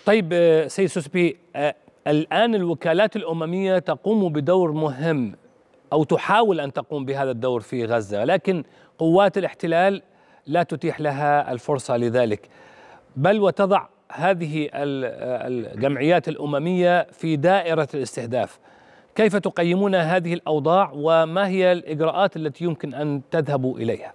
طيب سيد سوسبي آه، الآن الوكالات الأممية تقوم بدور مهم أو تحاول أن تقوم بهذا الدور في غزة لكن قوات الاحتلال لا تتيح لها الفرصة لذلك بل وتضع هذه الجمعيات الأممية في دائرة الاستهداف كيف تقيمون هذه الأوضاع وما هي الإجراءات التي يمكن أن تذهبوا إليها؟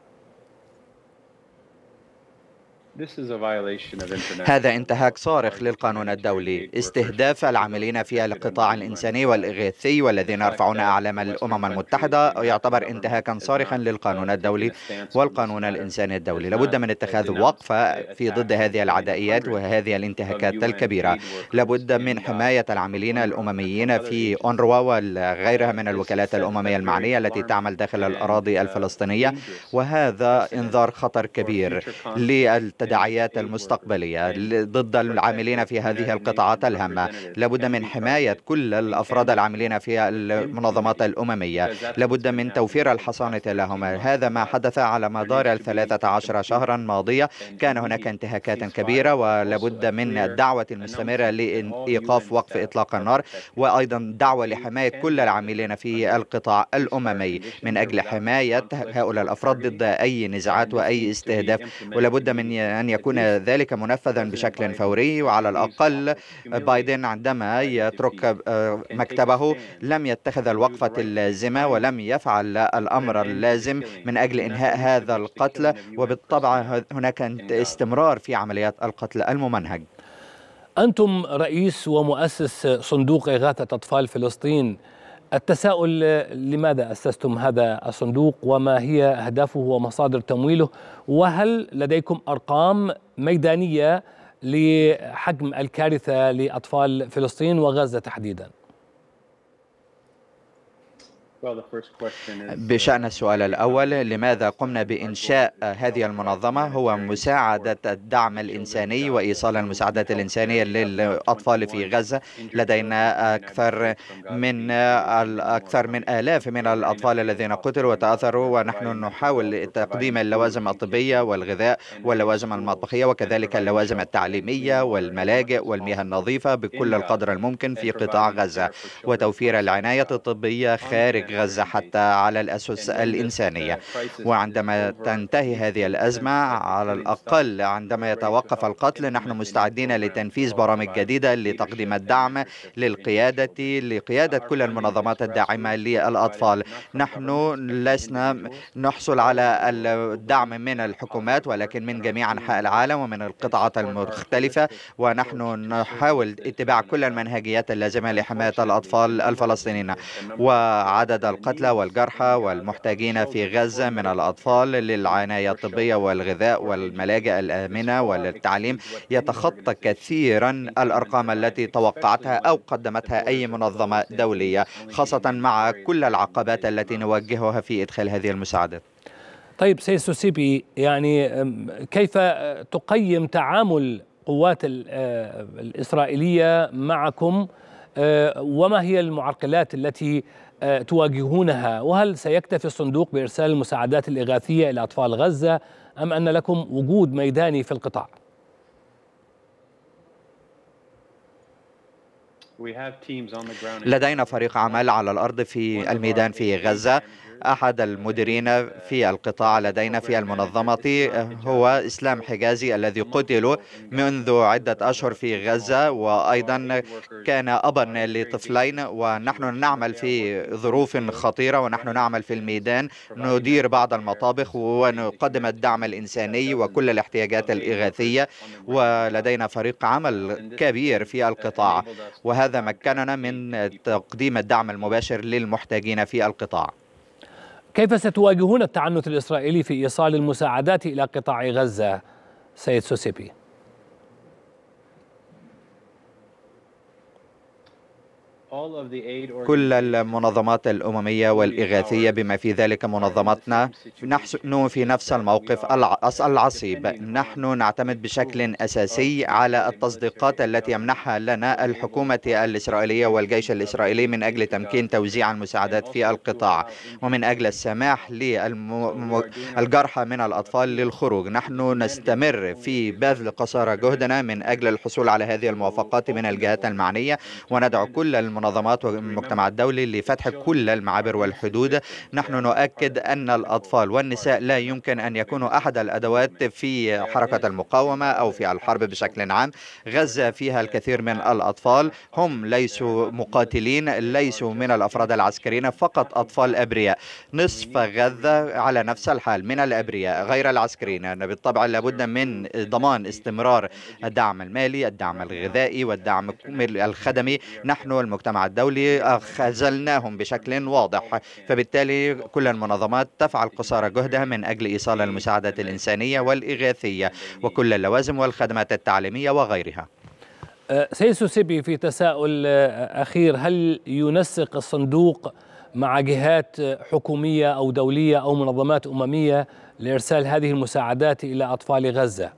هذا انتهاك صارخ للقانون الدولي استهداف العاملين في القطاع الإنساني والإغاثي والذين يرفعون أعلام الأمم المتحدة يعتبر انتهاكا صارخا للقانون الدولي والقانون الإنساني الدولي لابد من اتخاذ وقفة في ضد هذه العدائيات وهذه الانتهاكات الكبيرة لابد من حماية العاملين الأمميين في أونروا وغيرها من الوكالات الأممية المعنية التي تعمل داخل الأراضي uh, الفلسطينية وهذا انذار خطر كبير للتدخل التداعيات أيوة. المستقبلية أيوة. ضد العاملين في هذه القطاعات الهامة لابد من حماية كل الأفراد العاملين في المنظمات الأممية لابد من توفير الحصانة لهم هذا ما حدث على مدار الثلاثة عشر شهرا ماضية كان هناك انتهاكات كبيرة ولابد من الدعوة المستمرة لإيقاف وقف إطلاق النار وأيضا دعوة لحماية كل العاملين في القطاع الأممي من أجل حماية هؤلاء الأفراد ضد أي نزاعات وأي استهداف ولابد من أن يكون ذلك منفذا بشكل فوري وعلى الأقل بايدن عندما يترك آه، مكتبه لم يتخذ الوقفة اللازمة ولم يفعل الأمر اللازم من أجل إنهاء هذا القتل وبالطبع هناك uh, استمرار في عمليات القتل الممنهج أنتم رئيس ومؤسس صندوق إغاثة أطفال فلسطين التساؤل لماذا أسستم هذا الصندوق وما هي أهدافه ومصادر تمويله وهل لديكم أرقام ميدانية لحجم الكارثة لأطفال فلسطين وغزة تحديداً Uh, بشأن السؤال الأول لماذا قمنا بإنشاء هذه المنظمة هو مساعدة الدعم الإنساني وإيصال المساعدات الإنسانية للأطفال في غزة لدينا أكثر من أكثر من آلاف من الأطفال الذين قتلوا وتأثروا ونحن نحاول تقديم اللوازم الطبية والغذاء واللوازم المطبخية وكذلك اللوازم التعليمية والملاجئ والمياه النظيفة بكل القدر الممكن في قطاع غزة وتوفير العناية الطبية خارج غزة يعني حتى على الأسس الإنسانية وعندما تنتهي هذه الأزمة على الأقل عندما يتوقف القتل نحن مستعدين لتنفيذ برامج جديدة لتقديم الدعم للقيادة لقيادة كل المنظمات الداعمة للأطفال نحن لسنا نحصل على الدعم من الحكومات ولكن من جميع أنحاء العالم ومن القطاعات المختلفة ونحن نحاول اتباع كل المنهجيات اللازمة لحماية الأطفال الفلسطينيين وعدد عدد القتلى والجرحى والمحتاجين في غزة من الأطفال للعناية الطبية والغذاء والملاجئ الآمنة والتعليم يتخطى كثيرا الأرقام التي توقعتها أو قدمتها أي منظمة دولية خاصة مع كل العقبات التي نواجهها في إدخال هذه المساعدات طيب سيد سوسيبي يعني كيف تقيم تعامل القوات الإسرائيلية معكم وما هي المعرقلات التي آه، تواجهونها وهل سيكتفي الصندوق بإرسال المساعدات الإغاثية إلى أطفال غزة أم أن لكم وجود ميداني في القطاع؟ لدينا فريق عمل على الارض في الميدان في غزه أحد المديرين في القطاع لدينا في المنظمة هو إسلام حجازي الذي قتل منذ عدة أشهر في غزة وأيضا كان أبا لطفلين ونحن نعمل في ظروف خطيرة ونحن نعمل في الميدان ندير بعض المطابخ ونقدم الدعم الإنساني وكل الاحتياجات الإغاثية ولدينا فريق عمل كبير في القطاع وهذا مكننا من تقديم الدعم المباشر للمحتاجين في القطاع كيف ستواجهون التعنت الإسرائيلي في إيصال المساعدات إلى قطاع غزة سيد سوسيبي؟ كل المنظمات الأممية والإغاثية بما في ذلك منظمتنا نحن في نفس الموقف العصيب نحن نعتمد بشكل أساسي على التصديقات التي يمنحها لنا الحكومة الإسرائيلية والجيش الإسرائيلي من أجل تمكين توزيع المساعدات في القطاع ومن أجل السماح للجرحى من الأطفال للخروج نحن نستمر في بذل قصارى جهدنا من أجل الحصول على هذه الموافقات من الجهات المعنية وندعو كل الم المنظمات والمجتمع الدولي لفتح كل المعابر والحدود نحن نؤكد أن الأطفال والنساء لا يمكن أن يكونوا أحد الأدوات في حركة المقاومة أو في الحرب بشكل عام غزة فيها الكثير من الأطفال هم ليسوا مقاتلين ليسوا من الأفراد العسكريين فقط أطفال أبرياء نصف غزة على نفس الحال من الأبرياء غير العسكريين بالطبع لابد من ضمان استمرار الدعم المالي الدعم الغذائي والدعم الخدمي نحن المجتمع المجتمع الدولي خذلناهم بشكل واضح فبالتالي كل المنظمات تفعل قصارى جهدها من أجل إيصال المساعدة الإنسانية والإغاثية وكل اللوازم والخدمات التعليمية وغيرها أه، سيد سوسيبي في تساؤل أه، أخير هل ينسق الصندوق مع جهات حكومية أو دولية أو منظمات أممية لإرسال هذه المساعدات إلى أطفال غزة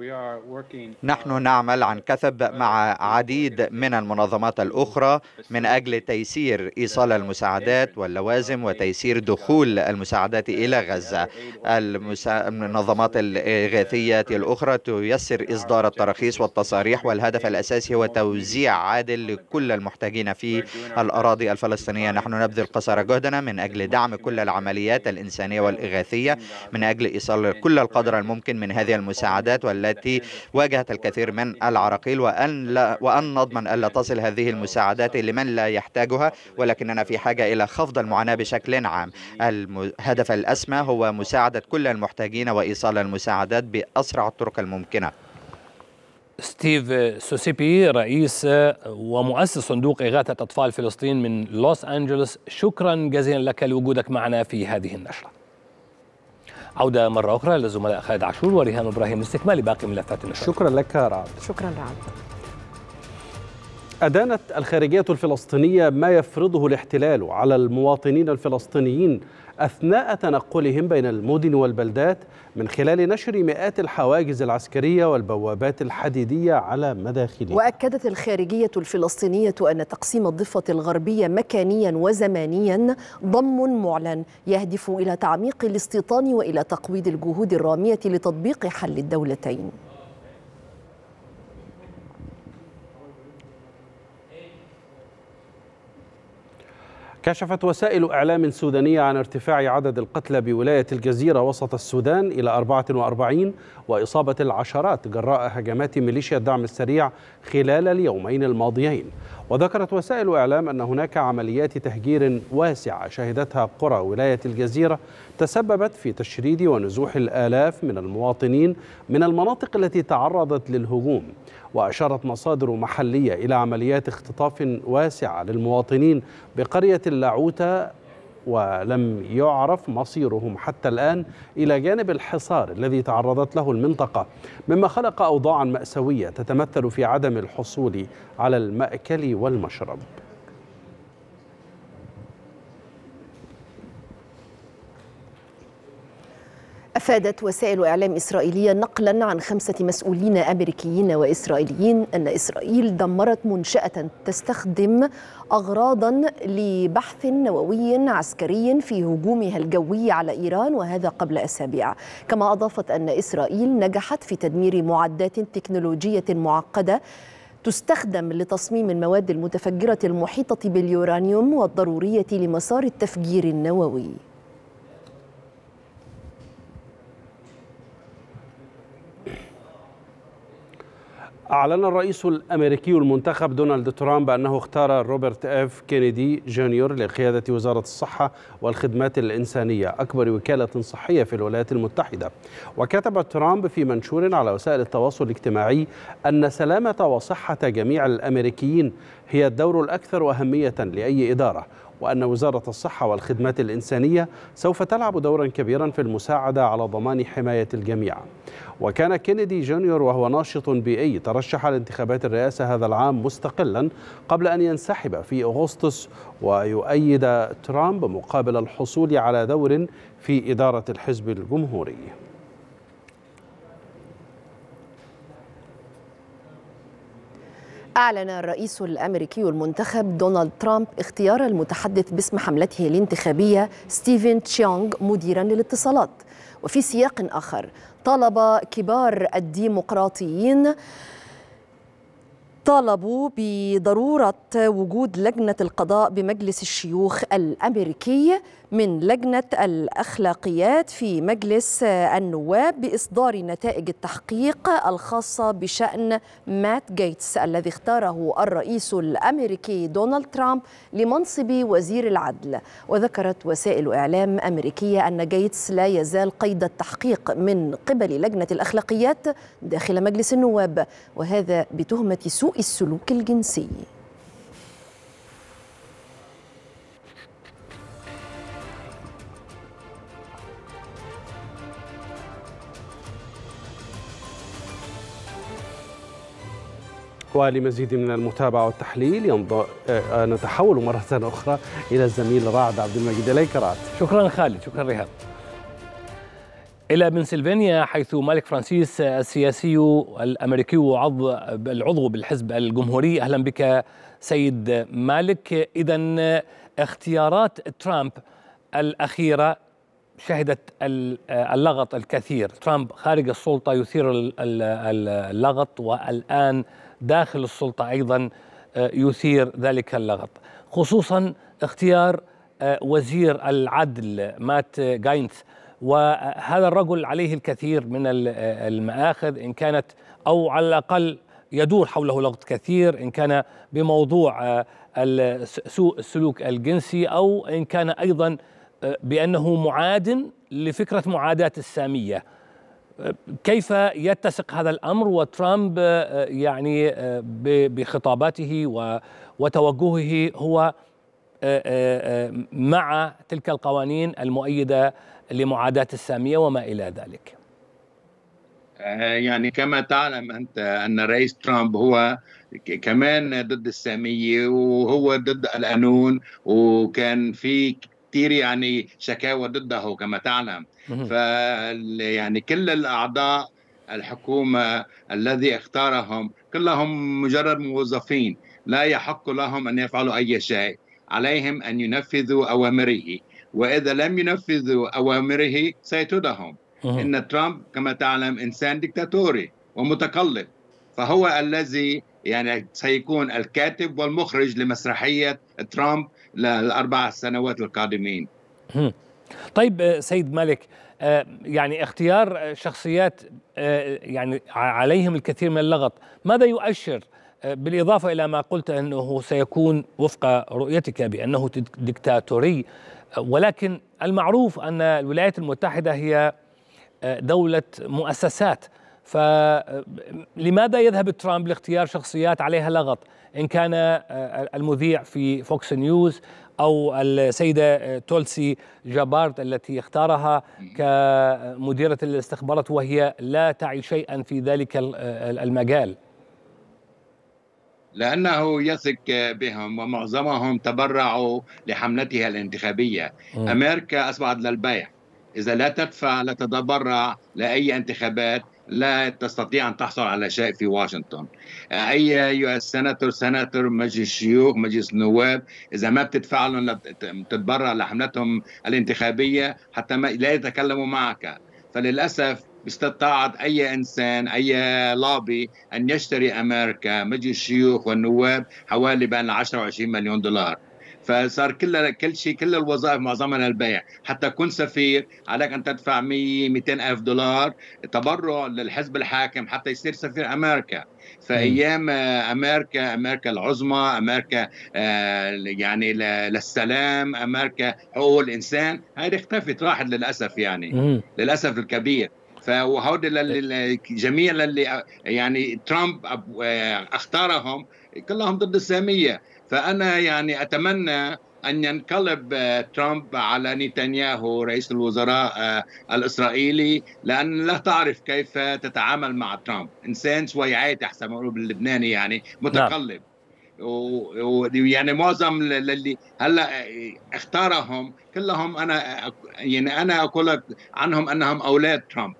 Uh, نحن نعمل عن كثب uh, مع عديد من المنظمات الأخرى من أجل تيسير إيصال المساعدات واللوازم وتيسير دخول المساعدات إلى غزة المنظمات الإغاثية الأخرى تيسر إصدار التراخيص والتصاريح والهدف الأساسي هو توزيع عادل لكل المحتاجين في الأراضي الفلسطينية نحن نبذل قصارى جهدنا من أجل دعم كل العمليات الإنسانية والإغاثية من أجل إيصال كل القدر الممكن من هذه المساعدات وال التي واجهت الكثير من العراقيل وأن, لا وأن نضمن ألا تصل هذه المساعدات لمن لا يحتاجها ولكننا في حاجة إلى خفض المعاناة بشكل عام الهدف الأسمى هو مساعدة كل المحتاجين وإيصال المساعدات بأسرع الطرق الممكنة ستيف سوسيبي رئيس ومؤسس صندوق إغاثة أطفال فلسطين من لوس أنجلوس شكرا جزيلا لك لوجودك معنا في هذه النشرة عودة مرة أخرى للزملاء خالد عاشور وريهام إبراهيم لاستكمال باقي ملفات شكرا لك رعد شكرا رعد أدانت الخارجية الفلسطينية ما يفرضه الاحتلال على المواطنين الفلسطينيين أثناء تنقلهم بين المدن والبلدات من خلال نشر مئات الحواجز العسكرية والبوابات الحديدية على مداخلها وأكدت الخارجية الفلسطينية أن تقسيم الضفة الغربية مكانيا وزمانيا ضم معلن يهدف إلى تعميق الاستيطان وإلى تقويض الجهود الرامية لتطبيق حل الدولتين كشفت وسائل إعلام سودانية عن ارتفاع عدد القتلى بولاية الجزيرة وسط السودان إلى 44 وإصابة العشرات جراء هجمات ميليشيا الدعم السريع خلال اليومين الماضيين وذكرت وسائل إعلام أن هناك عمليات تهجير واسعة شهدتها قرى ولاية الجزيرة تسببت في تشريد ونزوح الآلاف من المواطنين من المناطق التي تعرضت للهجوم وأشارت مصادر محلية إلى عمليات اختطاف واسعة للمواطنين بقرية اللاعوتة ولم يعرف مصيرهم حتى الآن إلى جانب الحصار الذي تعرضت له المنطقة مما خلق أوضاعا مأساوية تتمثل في عدم الحصول على المأكل والمشرب أفادت وسائل إعلام إسرائيلية نقلا عن خمسة مسؤولين أمريكيين وإسرائيليين أن إسرائيل دمرت منشأة تستخدم أغراضا لبحث نووي عسكري في هجومها الجوي على إيران وهذا قبل أسابيع كما أضافت أن إسرائيل نجحت في تدمير معدات تكنولوجية معقدة تستخدم لتصميم المواد المتفجرة المحيطة باليورانيوم والضرورية لمسار التفجير النووي أعلن الرئيس الأمريكي المنتخب دونالد ترامب أنه اختار روبرت إف كينيدي جونيور لقيادة وزارة الصحة والخدمات الإنسانية أكبر وكالة صحية في الولايات المتحدة وكتب ترامب في منشور على وسائل التواصل الاجتماعي أن سلامة وصحة جميع الأمريكيين هي الدور الأكثر أهمية لأي إدارة وأن وزارة الصحة والخدمات الإنسانية سوف تلعب دورا كبيرا في المساعدة على ضمان حماية الجميع وكان كينيدي جونيور وهو ناشط بيئي ترشح لانتخابات الرئاسة هذا العام مستقلا قبل أن ينسحب في أغسطس ويؤيد ترامب مقابل الحصول على دور في إدارة الحزب الجمهوري أعلن الرئيس الأمريكي المنتخب دونالد ترامب اختيار المتحدث باسم حملته الانتخابية ستيفن تشيونغ مديرا للاتصالات وفي سياق آخر طلب كبار الديمقراطيين طالبوا بضروره وجود لجنه القضاء بمجلس الشيوخ الامريكي من لجنة الأخلاقيات في مجلس النواب بإصدار نتائج التحقيق الخاصة بشأن مات جيتس الذي اختاره الرئيس الأمريكي دونالد ترامب لمنصب وزير العدل وذكرت وسائل إعلام أمريكية أن جيتس لا يزال قيد التحقيق من قبل لجنة الأخلاقيات داخل مجلس النواب وهذا بتهمة سوء السلوك الجنسي ولمزيد من المتابعة والتحليل ينض... آه، آه، نتحول مرة أخرى إلى الزميل رعد عبد المجيد إليك رعد شكرا خالد شكرا ريهام إلى بنسلفانيا حيث مالك فرانسيس السياسي الأمريكي وعضو العضو بالحزب الجمهوري أهلا بك سيد مالك إذا اختيارات ترامب الأخيرة شهدت آه، اللغط الكثير ترامب خارج السلطة يثير اللغط والآن داخل السلطة أيضا آه، يثير ذلك اللغط خصوصا اختيار آه، وزير العدل مات جاينث وهذا الرجل عليه الكثير من آه، المآخذ إن كانت أو على الأقل يدور حوله لغط كثير إن كان بموضوع سوء السلوك الجنسي أو إن كان أيضا بأنه معاد لفكرة معاداة السامية كيف يتسق هذا الامر وترامب آه، يعني آه، بخطاباته وتوجهه هو آه، مع تلك القوانين المؤيده لمعاداه الساميه وما الى ذلك. يعني كما تعلم انت ان الرئيس ترامب هو كمان ضد الساميه وهو ضد القانون وكان في كثير يعني شكاوى ضده كما تعلم ف يعني كل الاعضاء الحكومه الذي اختارهم كلهم مجرد موظفين لا يحق لهم ان يفعلوا اي شيء عليهم ان ينفذوا اوامره واذا لم ينفذوا اوامره سيطردهم ان ترامب كما تعلم انسان ديكتاتوري ومتقلب فهو الذي يعني سيكون الكاتب والمخرج لمسرحيه ترامب للأربع سنوات القادمين طيب آه، سيد مالك آه، يعني اختيار شخصيات آه، يعني عليهم الكثير من اللغط ماذا يؤشر بالإضافة إلى ما قلت أنه سيكون وفق رؤيتك بأنه دكتاتوري ولكن المعروف أن الولايات المتحدة هي دولة مؤسسات فلماذا يذهب ترامب لاختيار شخصيات عليها لغط إن كان آه، آه، المذيع في فوكس نيوز أو السيدة آه، تولسي جابارد التي اختارها كمديرة الاستخبارات وهي لا تعي شيئا في ذلك المجال لأنه يثق بهم ومعظمهم تبرعوا لحملتها الانتخابية أمريكا أصبحت للبيع إذا لا تدفع لا تتبرع لأي انتخابات لا تستطيع أن تحصل على شيء في واشنطن أي أيها السناتور سناتور مجلس شيوخ مجلس نواب إذا ما بتدفع لهم تتبرع لحملتهم الانتخابية حتى ما لا يتكلموا معك فللأسف باستطاعة أي إنسان أي لابي أن يشتري أمريكا مجلس الشيوخ والنواب حوالي بين 10 و 20 مليون دولار فصار كل كل شيء كل الوظائف معظمها البيع حتى كن سفير عليك ان تدفع 100 200 الف دولار تبرع للحزب الحاكم حتى يصير سفير امريكا فايام امريكا امريكا العظمى امريكا آه، يعني للسلام امريكا حقوق الانسان هذه اختفت راحت للاسف يعني للاسف الكبير فهودي طيب. جميع اللي آه، يعني ترامب آه، اختارهم كلهم ضد الساميه فأنا يعني أتمنى أن ينقلب آه، ترامب على نتنياهو رئيس الوزراء آه، الإسرائيلي لأن لا تعرف كيف تتعامل مع ترامب إنسان عايت أحسن ما باللبناني يعني متقلب نعم. ويعني معظم اللي هلا اختارهم كلهم انا يعني انا اقول لك عنهم انهم اولاد ترامب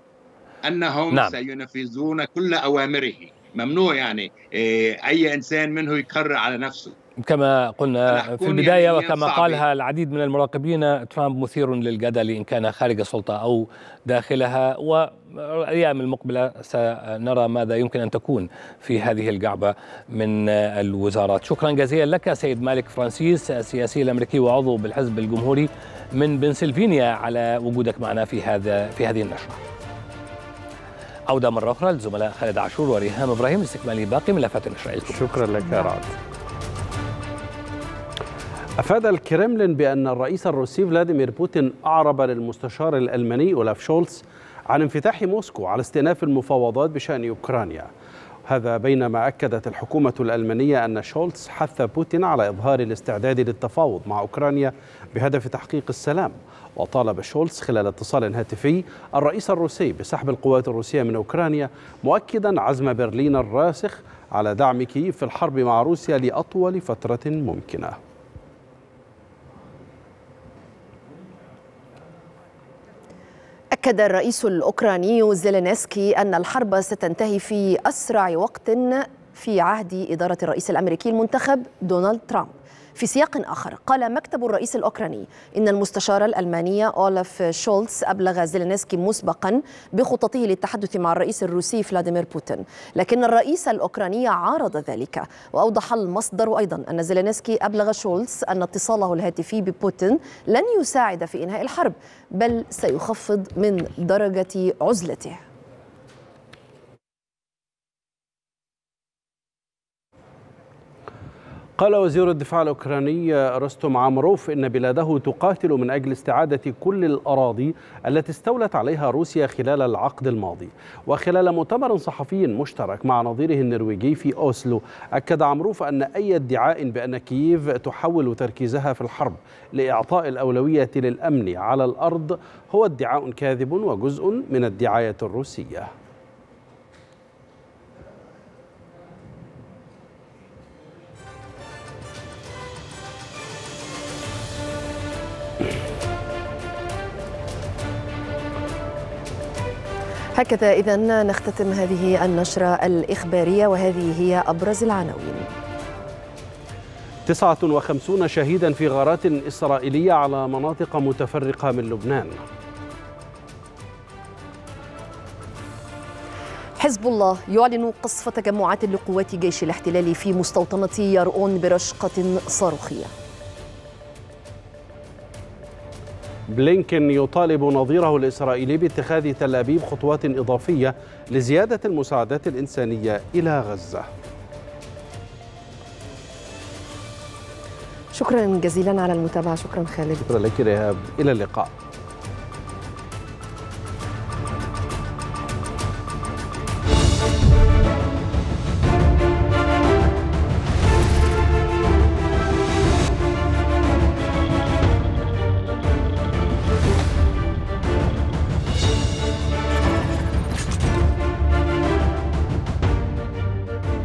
انهم نعم. سينفذون كل اوامره ممنوع يعني آه، اي انسان منه يقرر على نفسه كما قلنا في البدايه يعني وكما قالها العديد من المراقبين ترامب مثير للجدل ان كان خارج السلطه او داخلها والايام المقبله سنرى ماذا يمكن ان تكون في هذه الجعبه من الوزارات. شكرا جزيلا لك سيد مالك فرانسيس السياسي الامريكي وعضو بالحزب الجمهوري من بنسلفانيا على وجودك معنا في هذا في هذه النشره. عوده مره اخرى للزملاء خالد عاشور وريهام ابراهيم لاستكمال باقي ملفات النشره. شكرا لك يا رعد. أفاد الكرملين بأن الرئيس الروسي فلاديمير بوتين أعرب للمستشار الألماني أولاف شولتس عن انفتاح موسكو على استئناف المفاوضات بشأن أوكرانيا هذا بينما أكدت الحكومة الألمانية أن شولتس حث بوتين على إظهار الاستعداد للتفاوض مع أوكرانيا بهدف تحقيق السلام وطالب شولتس خلال اتصال هاتفي الرئيس الروسي بسحب القوات الروسية من أوكرانيا مؤكدا عزم برلين الراسخ على دعم كييف في الحرب مع روسيا لأطول فترة ممكنة أكد الرئيس الأوكراني زيلينسكي أن الحرب ستنتهي في أسرع وقت في عهد إدارة الرئيس الأمريكي المنتخب دونالد ترامب في سياق آخر قال مكتب الرئيس الأوكراني إن المستشار الألمانية أولف شولتز أبلغ زيلينسكي مسبقا بخططه للتحدث مع الرئيس الروسي فلاديمير بوتين لكن الرئيس الأوكراني عارض ذلك وأوضح المصدر أيضا أن زيلينسكي أبلغ شولتز أن اتصاله الهاتفي ببوتين لن يساعد في إنهاء الحرب بل سيخفض من درجة عزلته قال وزير الدفاع الأوكراني رستم عمروف إن بلاده تقاتل من أجل استعادة كل الأراضي التي استولت عليها روسيا خلال العقد الماضي وخلال مؤتمر صحفي مشترك مع نظيره النرويجي في أوسلو أكد عمروف أن أي ادعاء بأن كييف تحول تركيزها في الحرب لإعطاء الأولوية للأمن على الأرض هو ادعاء كاذب وجزء من الدعاية الروسية هكذا إذا نختتم هذه النشرة الإخبارية وهذه هي أبرز العناوين 59 شهيدا في غارات إسرائيلية على مناطق متفرقة من لبنان حزب الله يعلن قصف تجمعات لقوات جيش الاحتلال في مستوطنة يرؤون برشقة صاروخية بلينكن يطالب نظيره الإسرائيلي باتخاذ تل أبيب خطوات إضافية لزيادة المساعدات الإنسانية إلى غزة شكرا جزيلا على المتابعة شكرا خالد شكرا لك رهاب إلى اللقاء